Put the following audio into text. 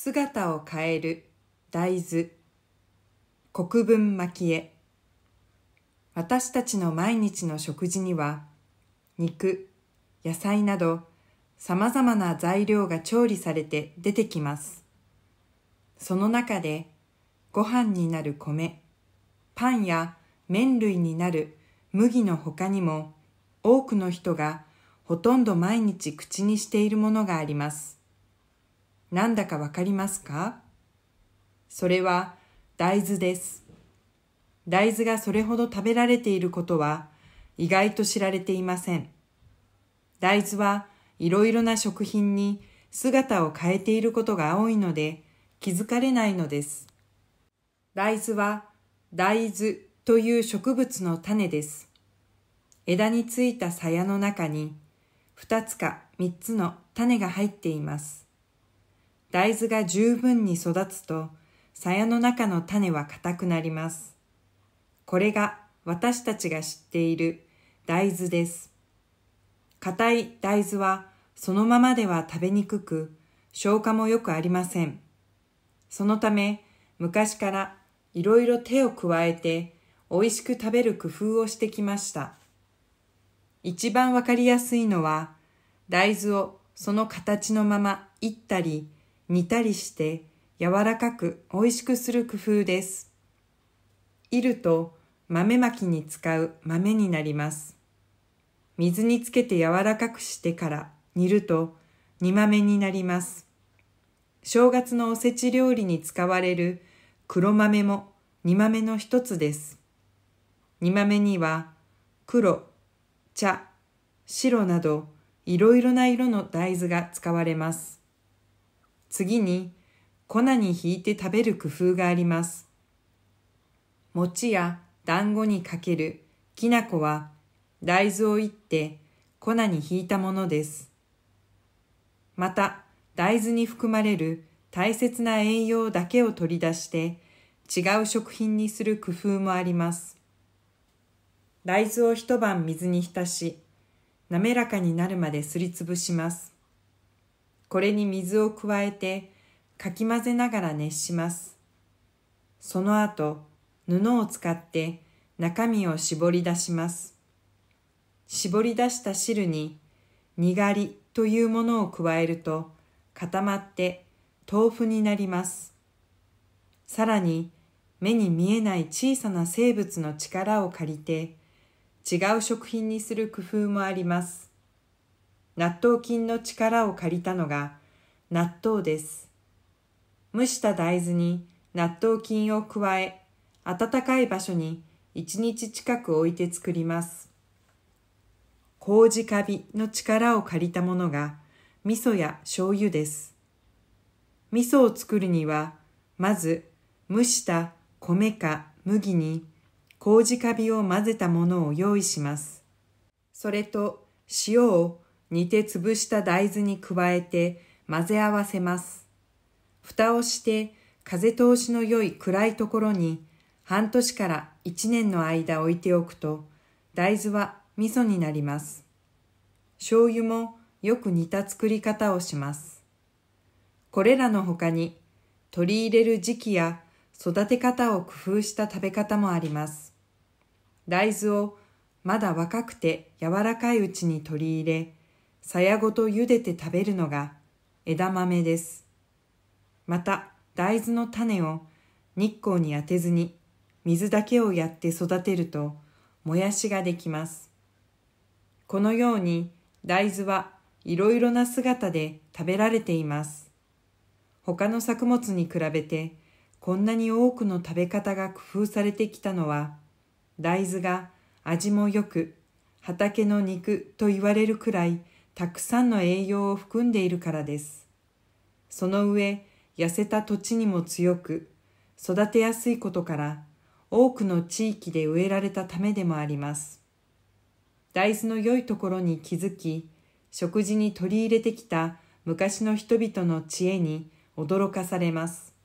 姿を変える大豆国分巻絵私たちの毎日の食事には肉野菜などさまざまな材料が調理されて出てきますその中でご飯になる米パンや麺類になる麦の他にも多くの人がほとんど毎日口にしているものがあります何だかわかりますかそれは大豆です。大豆がそれほど食べられていることは意外と知られていません。大豆はいろいろな食品に姿を変えていることが多いので気づかれないのです。大豆は大豆という植物の種です。枝についた鞘の中に2つか3つの種が入っています。大豆が十分に育つと、鞘の中の種は硬くなります。これが私たちが知っている大豆です。硬い大豆はそのままでは食べにくく、消化もよくありません。そのため、昔からいろいろ手を加えて、美味しく食べる工夫をしてきました。一番わかりやすいのは、大豆をその形のままいったり、煮たりして柔らかく美味しくする工夫です。いると豆まきに使う豆になります。水につけて柔らかくしてから煮ると煮豆になります。正月のおせち料理に使われる黒豆も煮豆の一つです。煮豆には黒、茶、白などいろいろな色の大豆が使われます。次に粉にひいて食べる工夫があります。餅や団子にかけるきな粉は大豆をいって粉にひいたものです。また大豆に含まれる大切な栄養だけを取り出して違う食品にする工夫もあります。大豆を一晩水に浸し、滑らかになるまですりつぶします。これに水を加えてかき混ぜながら熱します。その後、布を使って中身を絞り出します。絞り出した汁に、にがりというものを加えると固まって豆腐になります。さらに、目に見えない小さな生物の力を借りて、違う食品にする工夫もあります。納豆菌の力を借りたのが納豆です。蒸した大豆に納豆菌を加え、暖かい場所に1日近く置いて作ります。麹カビの力を借りたものが味噌や醤油です。味噌を作るには、まず蒸した米か麦に麹カビを混ぜたものを用意します。それと塩を煮て潰した大豆に加えて混ぜ合わせます。蓋をして風通しの良い暗いところに半年から一年の間置いておくと大豆は味噌になります。醤油もよく似た作り方をします。これらの他に取り入れる時期や育て方を工夫した食べ方もあります。大豆をまだ若くて柔らかいうちに取り入れ、さやごと茹でて食べるのが枝豆です。また大豆の種を日光に当てずに水だけをやって育てるともやしができます。このように大豆はいろいろな姿で食べられています。他の作物に比べてこんなに多くの食べ方が工夫されてきたのは大豆が味も良く畑の肉と言われるくらいたくさんの栄養を含んでいるからです。その上、痩せた土地にも強く、育てやすいことから、多くの地域で植えられたためでもあります。大豆の良いところに気づき、食事に取り入れてきた昔の人々の知恵に驚かされます。